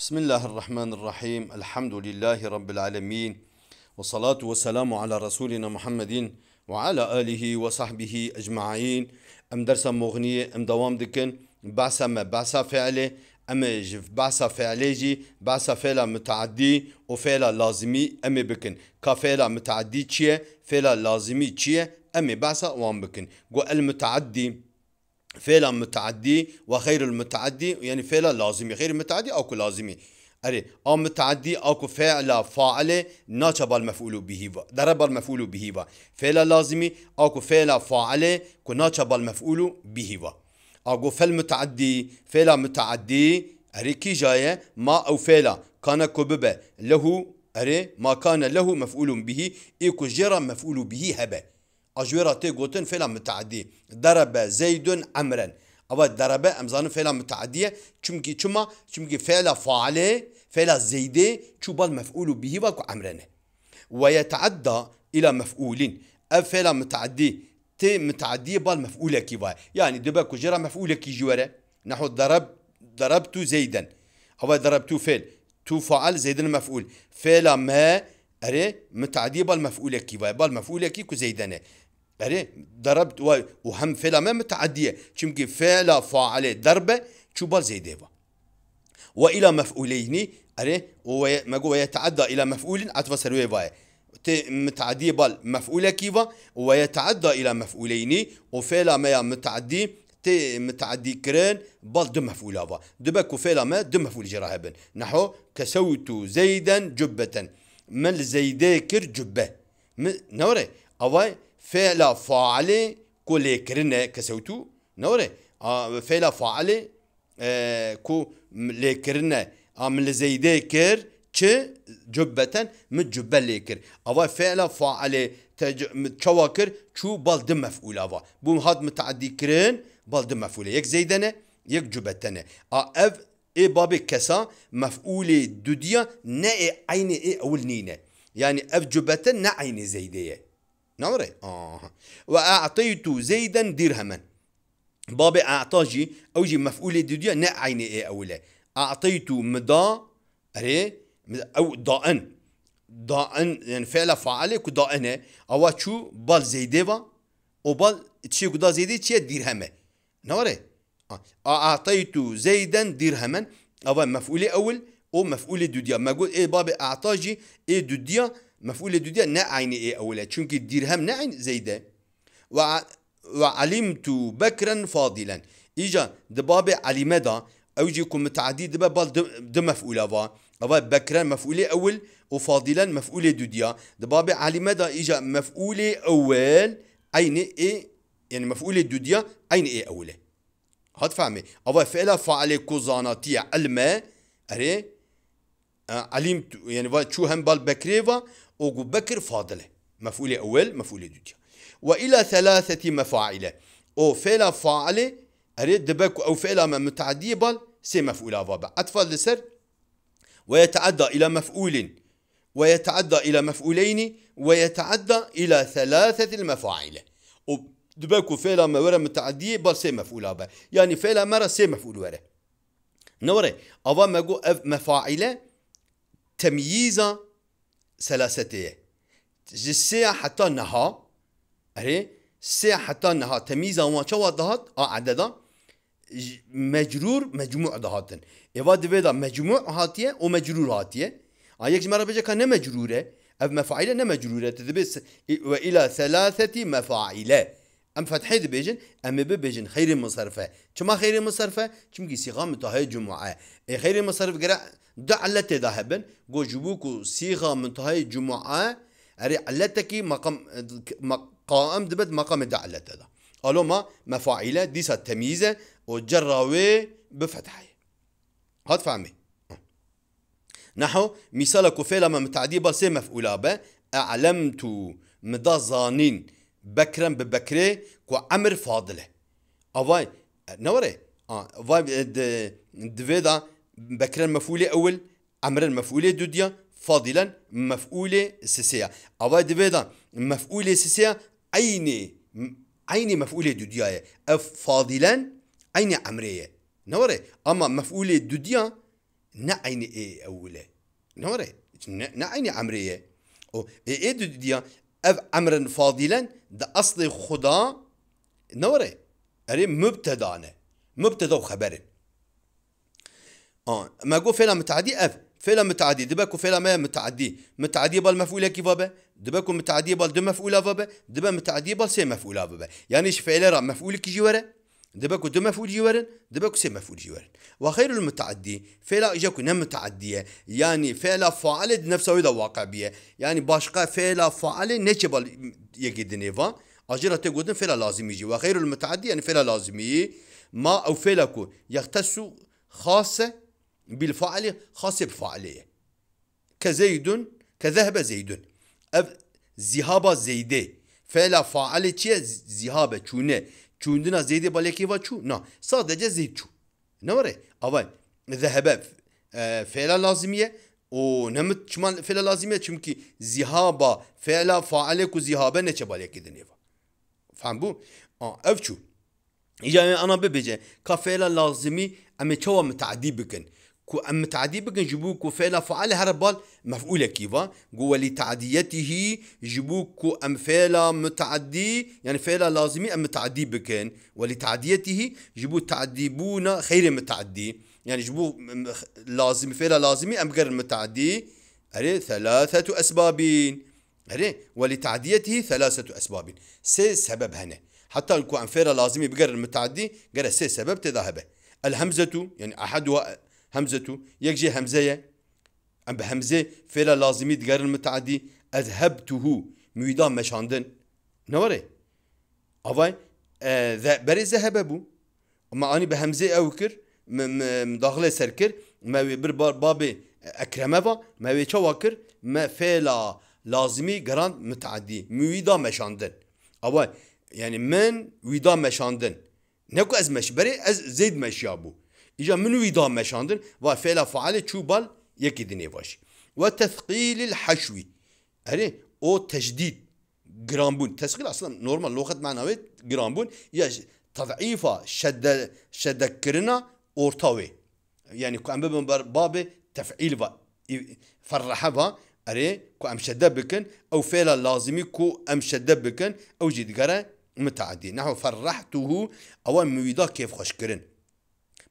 بسم الله الرحمن الرحيم الحمد لله رب العالمين والصلاة والسلام على رسولنا محمد وعلى آله وصحبه أجمعين أم درسا مغنية أم دوام دكن بعثة ما بعثة فعلة أما جف فعلة جي بعثة فعلة متعدي وفعلة لازمي أم بكن كفعلة متعدي تشيه فعلة لازمي تشيه أم بعثة وام بكن المتعدي فعلا متعدي وغير المتعدي يعني فعلا لازمي غير متعدي اكو لازمي أري أو آه متعدي اكو آه فعل فاعل ناتب المفعول به ضرب المفعول به فعل لازمي اكو آه فعل فاعل كو ناچب المفعول به اكو فعل متعدي فعل متعدي أري كي جاية ما أو فعل كان كبب له أري ما كان له مفعول به إيكو جرى مفعول به هبه اجورا تي غوتن فعلا متعدي ضرب زيد عمرا او ضرب امزان فعلا متعديه چونكي چما چونكي فعل فاعله فعل زيد چوب مفعول به وك عمرا ويتعدى الى مفعول افعل متعدي تي متعديه بال مفعوله كي يعني دبا جرى مفعوله كي جوره نحو ضرب ضربت زيدا او ضربت فعل تو فعل زيد المفعول فعل ما اري متعديه بالمفعول كي بالمفعول كي كو زيدنا بري ضربت و... وهم فعل ما متعدية چونكي فعل فاعل ضربة چوبا زيده وإلى مفعولين أري وما يتعدى إلى مفعول عطف سروي ت متعدي بال مفعول كيفا ويتعدى إلى مفعولين وفعل ما متعدي تي متعدي كران بال دم مفعولا فا دبك وفعل ما دم مفعول جراهبن نحو كسوت زيدا جبة من زيدا كر جبة نوري أواي فعل فاعل كل كرنا كسوتو نوري آه، فعل فاعل آه، كو لكرنا ام آه، زيده كر چه جبتن من جبه لكر او فعل فاعل متشوكر شو بالد مفعول اوا بوم هاد متعدي كرن بالد مفعول يك زيدنه يك جبتنه اف اي بابي كسا مفعول دوديا نا عين اول نينه يعني اف جبتن نا عين زيديه نوري آه وأعطيت زيدا درهما بابي أعطاجي أوجي مفعول دوديا نعيني إيه أولا أعطيت مدا أري أو ضاءن ضاءن يعني فعل فعل كضاءن إيه. أو شو بال زيدة بال تشي كدا زيدة تشي درهمه آه. نعره أعطيت زيدا درهما أو مفعول أول أو ومفعول دوديا ما قول إيه بابي أعطاجي إيه دوديا مفعول دي نعين اي اولا چونك درهم نعين زيدا وعلمت بكرا فاضلا ايجا دباب علمه دا او كم متعدي دباب بال دم مفعوله أبا بكرا مفعول اول وفاضلا مفعول دوديا دباب علمه دا ايجا مفعول اول عين اي يعني مفعول دوديا عين اي اولا هات فهمي أبا فعلا فعلي كوزاناتي علمه اري علمت يعني شو هم بالبكريفا أبو بكر فاضلة مفعول أول مفعول دوتيا وإلى ثلاثة مفاعل أو فعل فاعلة أريد دبك أو فعل متعدي بل سي مفعول أبابا أطفال لسر ويتعدى إلى مفعول ويتعدى إلى مفعولين ويتعدى إلى ثلاثة المفاعل دبكو فعل ما ورا متعدي بل سي مفعول أبا يعني فعل مرة سي مفعول ورا نوري أبا ما جو مفاعلة تمييزا ثلاثة جي سي حتى نها أري سي حتى نها تميزة وما شو دهات آه، عددا مجرور مجموع دهاتن ايوا دبيدا مجموع هاتية ومجرور هاتية اي آه، يك مرة بيجا كان مجرورة اف مفاعيلة نمجرورة تدبس وإلى ثلاثة مفاعيلة ام فتحه دي بيجن ام بي بيجن خير مصرفه كما خير مصرفه كمكي صيغه منتهى جمعه خير مصرف قرا دع علته ذهبن جو جبوكو صيغه منتهى جمعه اري علتك مقام مقام دبد مقام دع علته ده الو ما مفاعيله ديسا تمييزه وجراوي بفتحه هات فهمي نحو مثال كفيلة ما متعدي بس مفعوله به اعلمت مدى بكرم ببكري كو عمر فاضله افاي نوري اه افاي دفيدا بكرم مفعول اول عمر المفعول دوديا فاضلا مفعول سسيا افاي دفيدا مفعول سسيا عيني عيني مفعول دوديا اف فاضلا عيني عمريه نوري اما مفعول دوديا نعيني ايه اولي نوري نعيني عمريه او ايه, إيه دوديا امرا فاضلا ده اصل خدا نوري اري نه مبتدا وخبر اه ما جو فعل متعدي اف فعل متعدي دبكو فعل ما متعدي متعدي بال مفعوله كي بابا دبكو متعدي بال دو مفعوله بابا دبا متعدي بال سي مفعوله بابا يعني ايش فعل مفعول كي جوره دبكو دو مفعول جوارن دبكو سي مفعول جوارن وخير المتعدي فعل اجاكو نم متعديه يعني فعل فاعل نفسه اذا واقع بيه يعني باشقا فعل فاعل نيتشبل بال يجدني اجرا تقولن فعل لازم يجي وخير المتعدي يعني فعل يجي ما او فعلكو يختص خاصه بالفعل خاص بفعلية كزيد كذهب زيد ذهب زيده فعل فاعل تشي ذهاب چونه Čundina Zeydi Balekiva çu. Na. Sadece Zeyd çu. Ne var ya? Aval. Zehebe e, fe'la lazimiye. O nemet çman fe'la lazimiye. Çünkü zihaba fe'la faale ku zihabe neçe balekidin eva. Faham bu? a Ev çu. İca ana bebece. Ka fe'la lazimi eme çava müteaddi bikin. كو أم تعذيب كو فعل فعل هربال مفعولة كيفا قوة لتعديته جبوك كو أم فعل متعدي يعني فعل لازمي أم متعدي بكن ولتعديته جبو تعديبونا خير متعدي يعني جبو لازم فعل لازمي أم غير متعدي أري ثلاثة أسبابين أري ولتعديته ثلاثة أسباب سي سبب هنا حتى الكو أم فعل لازمي بغير المتعدي غير سي سبب تذهبه الهمزة يعني أحدها همزة يكجي همزة ام بهمزه فعل لازمي دگر المتعدي اذهبته ميدا مشاندن نوره اوای اه، ذا بری ذهب بو معانی بهمزه او کر مداخله سركر ما بر باب اکرمه با ما وی چوا ما فعل لازمی گران متعدی ميدا مشاندن اوای يعني من ويدا مشاندن نكو از مش بري از زيد مشيابو إجا من ويدا مشاندن وفعل فعال چوبال يكي دني باش وتثقيل الحشوي أري أو تجديد جرامبون تثقيل أصلا نورمال لغة معناوي جرامبون يا تضعيفة شد شدكرنا أورتاوي يعني كو بابا باب تفعيل با فرحبها أري كو أم بكن أو فعل لازمي كو أم بكن أو جدقرة متعدي نحو فرحته أو ميدا كيف خشكرن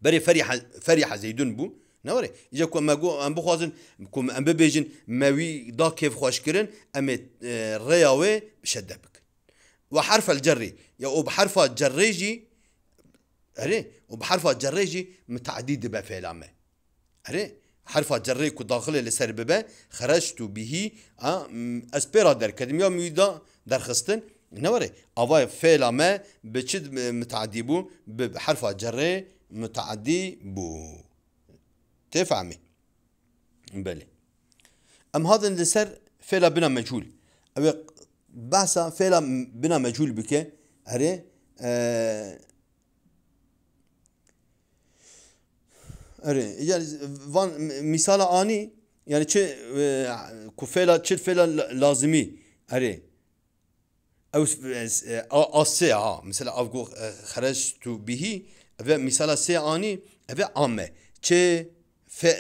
بري فريحة فريحة زيدون بو نوره ایجا کو مگو ام بخوازن کو ام ببیجن موی دا كيف خوش کرن ام آه، رياوي شدبك وحرف الجري يا او بحرف جريجي هره او بحرف جريجي متعديد به فعلامه هره حرف جري كو داخل لسر خرجت به آه، اسپرا در کدم یا میدا درخستن نوره اوای فعلامه بتشد متعدی بو بحرف جري متعدي بو تفهمي بلي ام هذا اللي سر فعلا بنا مجهول او بحثا فعلا بنا مجهول بك هري أه اره يعني وان مثال اني يعني چه آه، کفلا چه فعلا لازمي اره او اس ها مثلا افگو آه، خرجت بهی ve misala se ani ve amme. Çe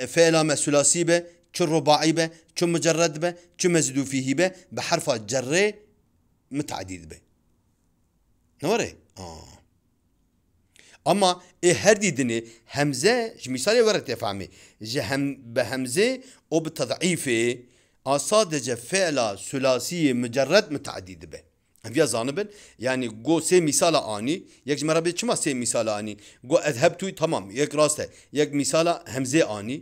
fe'lame sülasi be, çe rubai be, çe mücerred be, çe mezdu fihi be, be harfa cerre müteadid be. Ne var ya? E? Ama e her didini hemze, misal olarak tefahmi, hem, be hemze o be tad'ifi, sadece fe'la sülasiyi mücerred müteadid be. هذا زانبن يعني جو سي مثال اني يك مرا بيت شما سي مثال اني جو اذهب تمام يك راسته يك مثال همزه اني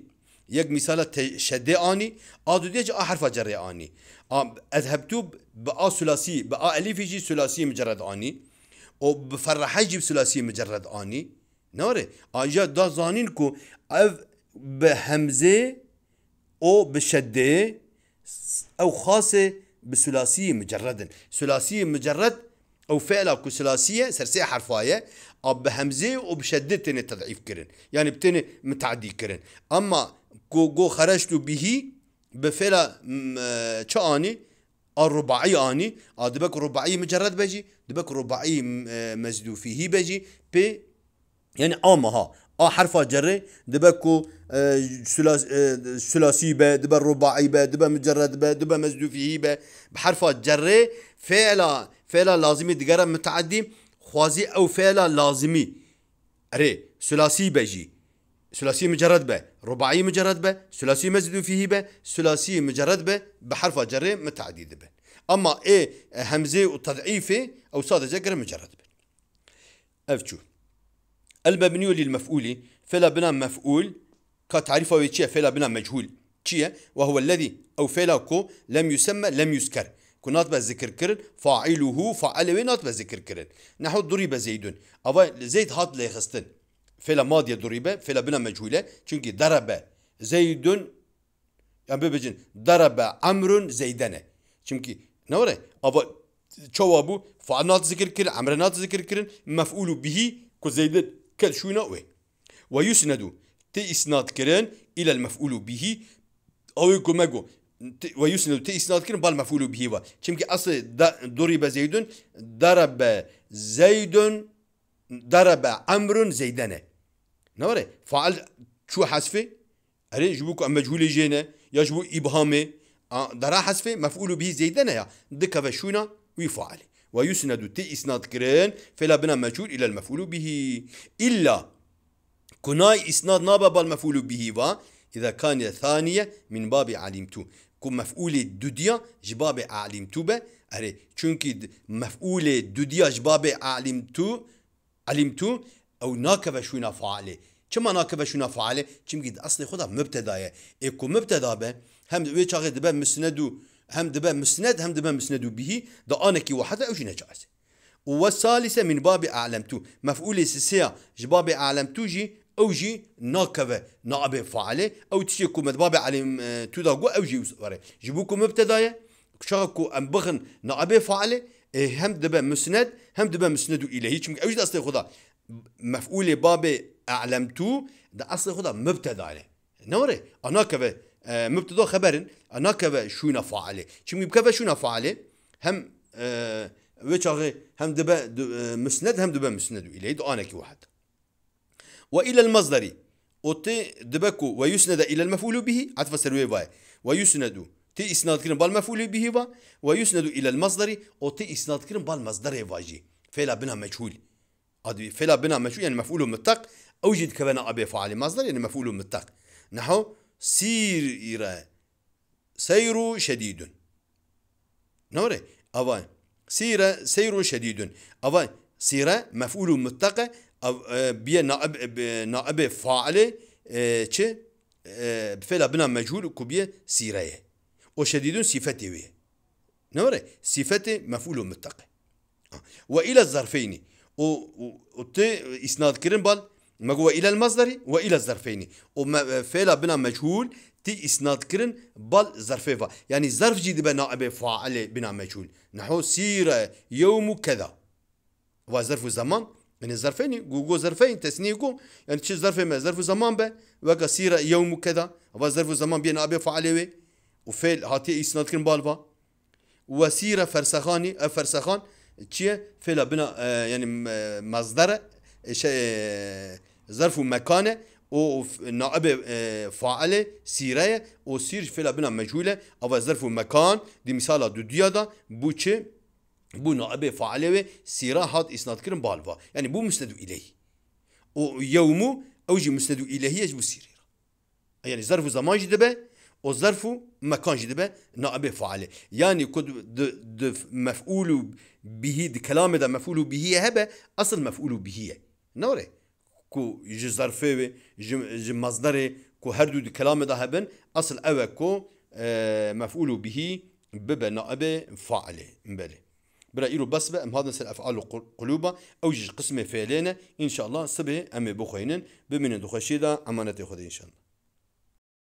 يك مثال شده اني آدو ديج آ حرف جره اني اذهب تو با آ با الف الیفی جی مجرد اني او بفرح يجي ثلاثي مجرد اني ناره آجا دا زانين كو اف بهمزه او بشده او خاصه بثلاثيه مجردا ثلاثيه مجرد او فعل اكو ثلاثيه سرسيه حرفايه اب بهمزه وبشده تني تضعيف كرن يعني بتني متعدي كرن اما كو جو خرجت به بفعل تشاني آه، الرباعي اني ادبك آه، رباعي مجرد بجي دبك رباعي آه، مزدو فيه بجي بي يعني امها ا آه، حرف جره دبكو ثلاثي آه، آه، به دب رباعي به دب مجرد به دب مزدوفي به بحرف جره فعلا فعلا لازمي دقره متعدي خوازي او فعلا لازمي ري ثلاثي بجي ثلاثي مجرد به رباعي مجرد به ثلاثي مزدوف به ثلاثي مجرد به بحرف جره متعدي به اما اي همزه وتضعيفه او صاد جر مجرد به افتشوف المبني للمفعول فعل بنا مفعول كتعريفه ويتشي فعل بنا مجهول تشي وهو الذي أو فعل كو لم يسمى لم يذكر كنات بذكر كرن فاعله فعل ونات بذكر كرن نحو ضرب زيد او زيد هات ليخستن فعل ماضي ضرب فعل بنا مجهولة çünkü ضرب زيد yani يعني bebecin ضرب عمرو زيدنا Çünkü نوره او Ama فعل نات ذكر zikir عمرو نات ذكر kirin, مفعول به ku كالشوينا وي ويسند تي إسناد كرن إلى المفعول به أو يكو مجو ويسند تي إسناد كرن بالمفعول به و چونك أصل ضرب زيد ضرب زيد ضرب عمرو زيدنا نوري فعل شو حذفه أرين جبوكو مجهول جينا يجبو إبهامه آه، درا حذفه مفعول به زيدنا يا دكا شونا ويفعله ويسند تي إسناد كرين فلا بنا مجهول إلى المفعول به إلا كناي إسناد نابا بالمفعول به وا إذا كان ثانية من باب علمتو كم مفعول دوديا جباب علمتو به أري چونكي مفعول دوديا جباب علمتو علمتو أو ناكب شونا فعالي كما ناكب شونا فعله چمكي اصلي خدا مبتداية إكو مبتدا به هم ويشاغي دبا مسندو هم دبا مسند هم دبا مسند به دا أنا كي وحدة أو جاز والثالثة من باب أعلمتو مفعول سيا جباب أعلمتو جي أو جي ناكفة نائب فاعله أو تشيكو مدباب علم اه، تو دا أو جي وصوري جبوكو مبتداية شاكو أم بغن نائب فاعله اه، هم دبا مسند هم دبا مسند إليه چونك أوجد اصلي خدا مفعول باب أعلمتو دا اصلي خدا مبتداية نوري أنا آه، مبتدا خبر انا كبا شو نفعله شو بكبا شو نفعله هم أه هم دبا آه، مسند هم دبا مسند الي دو انا كي واحد والى المصدر اوتي دبكو ويسند الى المفعول به عطف سروي باي ويسند تي اسناد كريم بالمفعول به با ويسند الى المصدر اوتي اسناد كريم بالمصدر واجي فعل بنا مجهول ادي فعل بنا مجهول يعني مفعول متق اوجد كبنا ابي فعل مصدر يعني مفعول متق نحو سير سير شديد نوري أبا سيرا سير شديد أبا سيرا مفعول متقى أو اه، بيا نائب نائب فاعل تش اه، اه، بفعل بنا مجهول كوبيه سيرة وشديد صفته ويه نوري صفته مفعول متقى وإلى الظرفين و, و... اسناد كرنبال ما هو الى المصدر والى الظرفين فعل بنا مجهول تي اسناد كرن بل ظرفه يعني ظرف جديد بنائب فاعل بنا مجهول نحو سير يوم كذا وظرف زمان من الظرفين جو جو ظرفين تسنيكو يعني تشي ظرف ما ظرف زمان به وقا سير يوم كذا وظرف زمان بنا ابي فعل وفعل هاتي اسناد كرن بالبا وسير فرسخاني فرسخان أه تشي فعل بنا آه، يعني مصدر ظرف او نائب اه، فاعل سيره و سير فعل بنا مجهوله او ظرف مكان دي مثال دو دا بو چه بو نائب فاعل و سيره هات اسناد كرن بالوا يعني بو مسند اليه و يومو اوجي مسند اليه يجب سيره يعني ظرف زمان جدبه او ظرف مكان جدبه نائب فاعل يعني كد د, د مفعول به كلام ده مفعول به هبه اصل مفعول به نوره کو جزرفي ظرفه و هردو مصدره کو هر دو کلام هبن اصل اوه کو اه، مفعول به ببا نائب فاعله بله برا إيرو بس بقى هذا نسال أفعال قلوبا أو جيش قسمة فعلينا إن شاء الله سبه ام بخينن بمن دخشيدا أمانة خدي إن شاء الله